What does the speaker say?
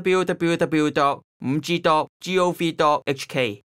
www.5g.gov.hk